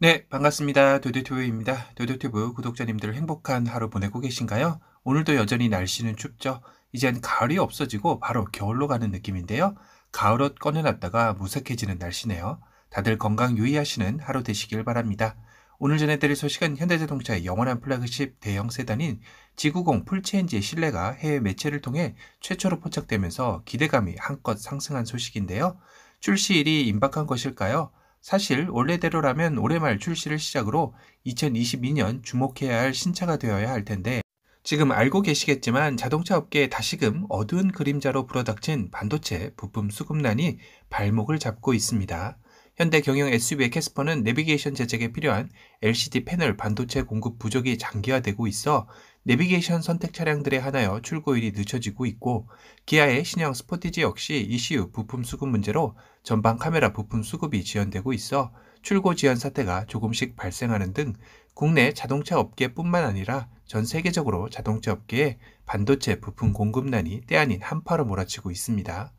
네, 반갑습니다. 도도튜브입니다. 도도튜브 구독자님들 행복한 하루 보내고 계신가요? 오늘도 여전히 날씨는 춥죠. 이젠 가을이 없어지고 바로 겨울로 가는 느낌인데요. 가을옷 꺼내놨다가 무색해지는 날씨네요. 다들 건강 유의하시는 하루 되시길 바랍니다. 오늘 전해드릴 소식은 현대자동차의 영원한 플래그십 대형 세단인 지구공 풀체인지의 신뢰가 해외 매체를 통해 최초로 포착되면서 기대감이 한껏 상승한 소식인데요. 출시일이 임박한 것일까요? 사실 원래대로라면 올해 말 출시를 시작으로 2022년 주목해야 할 신차가 되어야 할 텐데 지금 알고 계시겠지만 자동차 업계에 다시금 어두운 그림자로 불어닥친 반도체 부품 수급난이 발목을 잡고 있습니다. 현대 경영 SUV의 캐스퍼는 내비게이션 제작에 필요한 LCD 패널 반도체 공급 부족이 장기화되고 있어 내비게이션 선택 차량들의 하나여 출고일이 늦춰지고 있고 기아의 신형 스포티지 역시 ECU 부품 수급 문제로 전방 카메라 부품 수급이 지연되고 있어 출고 지연 사태가 조금씩 발생하는 등 국내 자동차 업계뿐만 아니라 전 세계적으로 자동차 업계에 반도체 부품 공급난이 때 아닌 한파로 몰아치고 있습니다.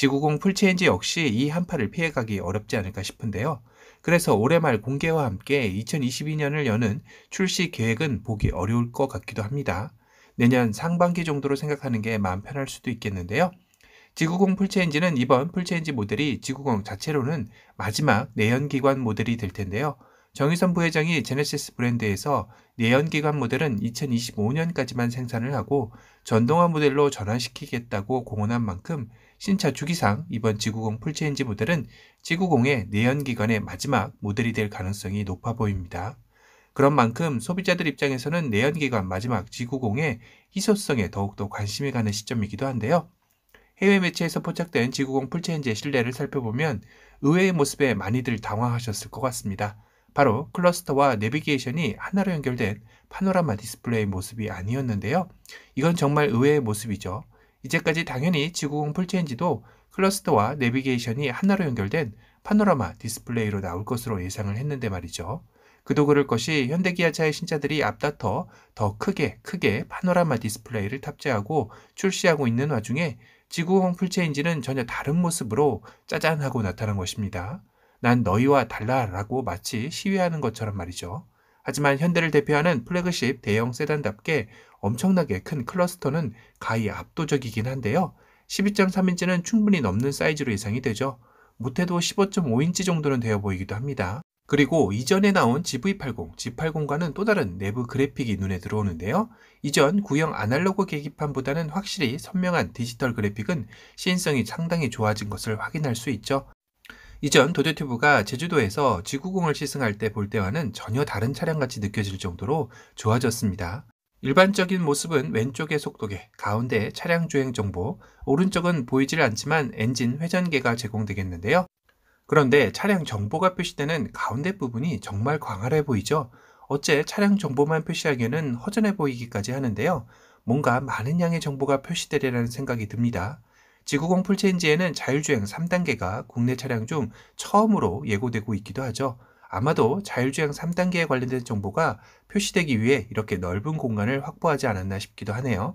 지구공 풀체인지 역시 이 한파를 피해가기 어렵지 않을까 싶은데요. 그래서 올해 말 공개와 함께 2022년을 여는 출시 계획은 보기 어려울 것 같기도 합니다. 내년 상반기 정도로 생각하는 게 마음 편할 수도 있겠는데요. 지구공 풀체인지는 이번 풀체인지 모델이 지구공 자체로는 마지막 내연기관 모델이 될 텐데요. 정의선 부회장이 제네시스 브랜드에서 내연기관 모델은 2025년까지만 생산을 하고 전동화 모델로 전환시키겠다고 공언한 만큼 신차 주기상 이번 지구공 풀체인지 모델은 지구공의 내연기관의 마지막 모델이 될 가능성이 높아 보입니다. 그런 만큼 소비자들 입장에서는 내연기관 마지막 지구공의 희소성에 더욱더 관심이 가는 시점이기도 한데요. 해외 매체에서 포착된 지구공 풀체인지의 신뢰를 살펴보면 의외의 모습에 많이들 당황하셨을 것 같습니다. 바로 클러스터와 내비게이션이 하나로 연결된 파노라마 디스플레이 모습이 아니었는데요. 이건 정말 의외의 모습이죠. 이제까지 당연히 지구공 풀체인지도 클러스터와 내비게이션이 하나로 연결된 파노라마 디스플레이로 나올 것으로 예상을 했는데 말이죠. 그도 그럴 것이 현대기아차의 신차들이 앞다퉈 더 크게 크게 파노라마 디스플레이를 탑재하고 출시하고 있는 와중에 지구공 풀체인지는 전혀 다른 모습으로 짜잔 하고 나타난 것입니다. 난 너희와 달라라고 마치 시위하는 것처럼 말이죠. 하지만 현대를 대표하는 플래그십 대형 세단답게 엄청나게 큰 클러스터는 가히 압도적이긴 한데요. 12.3인치는 충분히 넘는 사이즈로 예상이 되죠. 못해도 15.5인치 정도는 되어 보이기도 합니다. 그리고 이전에 나온 GV80, G80과는 또 다른 내부 그래픽이 눈에 들어오는데요. 이전 구형 아날로그 계기판보다는 확실히 선명한 디지털 그래픽은 시인성이 상당히 좋아진 것을 확인할 수 있죠. 이전 도제튜브가 제주도에서 지구공을 시승할 때 볼 때와는 전혀 다른 차량같이 느껴질 정도로 좋아졌습니다. 일반적인 모습은 왼쪽의 속도계, 가운데 차량 주행 정보, 오른쪽은 보이질 않지만 엔진 회전계가 제공되겠는데요. 그런데 차량 정보가 표시되는 가운데 부분이 정말 광활해 보이죠? 어째 차량 정보만 표시하기에는 허전해 보이기까지 하는데요. 뭔가 많은 양의 정보가 표시되리라는 생각이 듭니다. 지구공 풀체인지에는 자율주행 3단계가 국내 차량 중 처음으로 예고되고 있기도 하죠. 아마도 자율주행 3단계에 관련된 정보가 표시되기 위해 이렇게 넓은 공간을 확보하지 않았나 싶기도 하네요.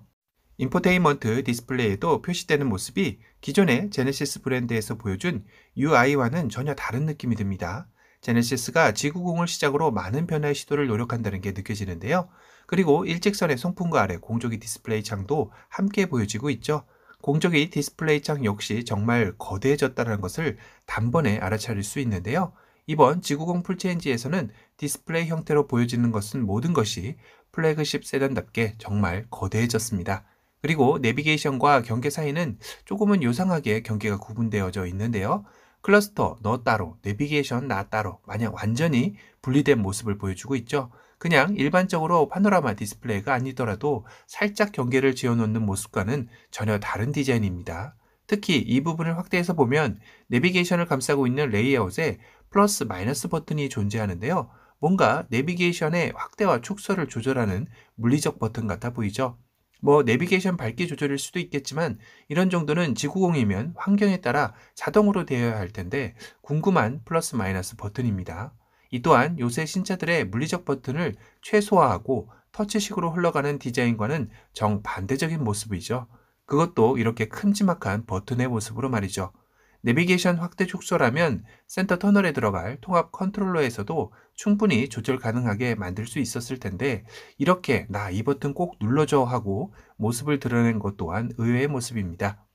인포테인먼트 디스플레이에도 표시되는 모습이 기존의 제네시스 브랜드에서 보여준 UI와는 전혀 다른 느낌이 듭니다. 제네시스가 지구공을 시작으로 많은 변화의 시도를 노력한다는 게 느껴지는데요. 그리고 일직선의 송풍구 아래 공조기 디스플레이 창도 함께 보여지고 있죠. 공적이 디스플레이창 역시 정말 거대해졌다는 것을 단번에 알아차릴 수 있는데요. 이번 지구공 풀체인지에서는 디스플레이 형태로 보여지는 것은 모든 것이 플래그십 세단답게 정말 거대해졌습니다. 그리고 내비게이션과 경계 사이는 조금은 요상하게 경계가 구분되어져 있는데요. 클러스터 너 따로, 내비게이션 나 따로 마냥 완전히 분리된 모습을 보여주고 있죠. 그냥 일반적으로 파노라마 디스플레이가 아니더라도 살짝 경계를 지어놓는 모습과는 전혀 다른 디자인입니다. 특히 이 부분을 확대해서 보면 내비게이션을 감싸고 있는 레이아웃에 플러스 마이너스 버튼이 존재하는데요. 뭔가 내비게이션의 확대와 축소를 조절하는 물리적 버튼 같아 보이죠. 뭐 내비게이션 밝기 조절일 수도 있겠지만 이런 정도는 지구공이면 환경에 따라 자동으로 되어야 할 텐데 궁금한 플러스 마이너스 버튼입니다. 이 또한 요새 신차들의 물리적 버튼을 최소화하고 터치식으로 흘러가는 디자인과는 정반대적인 모습이죠. 그것도 이렇게 큼지막한 버튼의 모습으로 말이죠. 내비게이션 확대 축소라면 센터 터널에 들어갈 통합 컨트롤러에서도 충분히 조절 가능하게 만들 수 있었을 텐데 이렇게 나 이 버튼 꼭 눌러줘 하고 모습을 드러낸 것 또한 의외의 모습입니다.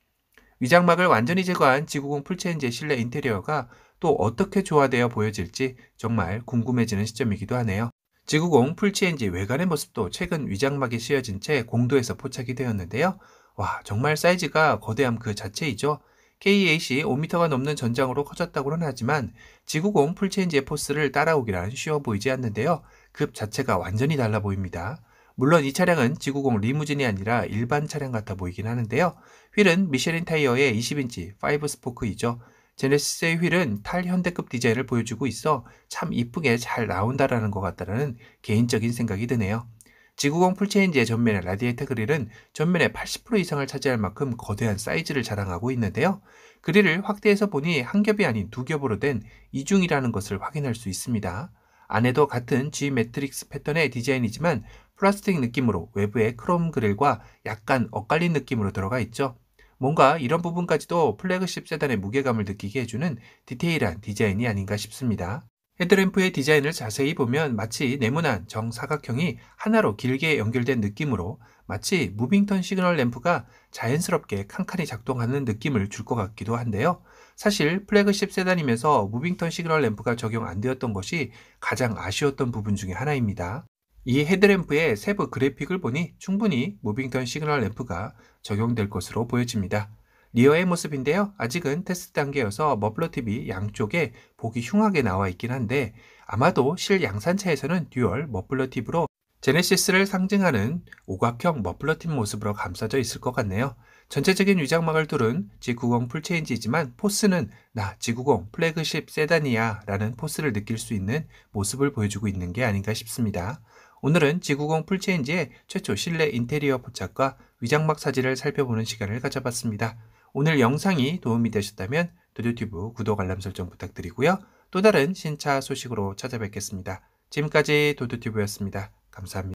위장막을 완전히 제거한 지구공 풀체인지의 실내 인테리어가 또 어떻게 조화되어 보여질지 정말 궁금해지는 시점이기도 하네요. 지구공 풀체인지 외관의 모습도 최근 위장막이 씌어진 채 공도에서 포착이 되었는데요. 와 정말 사이즈가 거대함 그 자체이죠. KAC 5m가 넘는 전장으로 커졌다고는 하지만 지구공 풀체인지의 포스를 따라오기란 쉬워 보이지 않는데요. 급 자체가 완전히 달라 보입니다. 물론 이 차량은 지구공 리무진이 아니라 일반 차량 같아 보이긴 하는데요. 휠은 미쉐린 타이어의 20인치 5 스포크이죠. 제네시스의 휠은 탈현대급 디자인을 보여주고 있어 참 이쁘게 잘 나온다라는 것 같다라는 개인적인 생각이 드네요. 지구공 풀체인지의 전면의 라디에이터 그릴은 전면의 80% 이상을 차지할 만큼 거대한 사이즈를 자랑하고 있는데요. 그릴을 확대해서 보니 한 겹이 아닌 두 겹으로 된 이중이라는 것을 확인할 수 있습니다. 안에도 같은 G 매트릭스 패턴의 디자인이지만 플라스틱 느낌으로 외부에 크롬 그릴과 약간 엇갈린 느낌으로 들어가 있죠. 뭔가 이런 부분까지도 플래그십 세단의 무게감을 느끼게 해주는 디테일한 디자인이 아닌가 싶습니다. 헤드램프의 디자인을 자세히 보면 마치 네모난 정사각형이 하나로 길게 연결된 느낌으로 마치 무빙턴 시그널 램프가 자연스럽게 칸칸이 작동하는 느낌을 줄 것 같기도 한데요. 사실 플래그십 세단이면서 무빙턴 시그널 램프가 적용 안 되었던 것이 가장 아쉬웠던 부분 중에 하나입니다. 이 헤드램프의 세부 그래픽을 보니 충분히 무빙턴 시그널 램프가 적용될 것으로 보여집니다. 리어의 모습인데요. 아직은 테스트 단계여서 머플러 팁이 양쪽에 보기 흉하게 나와 있긴 한데 아마도 실 양산차에서는 듀얼 머플러 팁으로 제네시스를 상징하는 오각형 머플러 팁 모습으로 감싸져 있을 것 같네요. 전체적인 위장막을 뚫은 G90 풀체인지이지만 포스는 나 G90 플래그십 세단이야 라는 포스를 느낄 수 있는 모습을 보여주고 있는 게 아닌가 싶습니다. 오늘은 지구공 풀체인지의 최초 실내 인테리어 포착과 위장막 사진을 살펴보는 시간을 가져봤습니다. 오늘 영상이 도움이 되셨다면 도듀튜브 구독 알람 설정 부탁드리고요. 또 다른 신차 소식으로 찾아뵙겠습니다. 지금까지 도듀튜브였습니다. 감사합니다.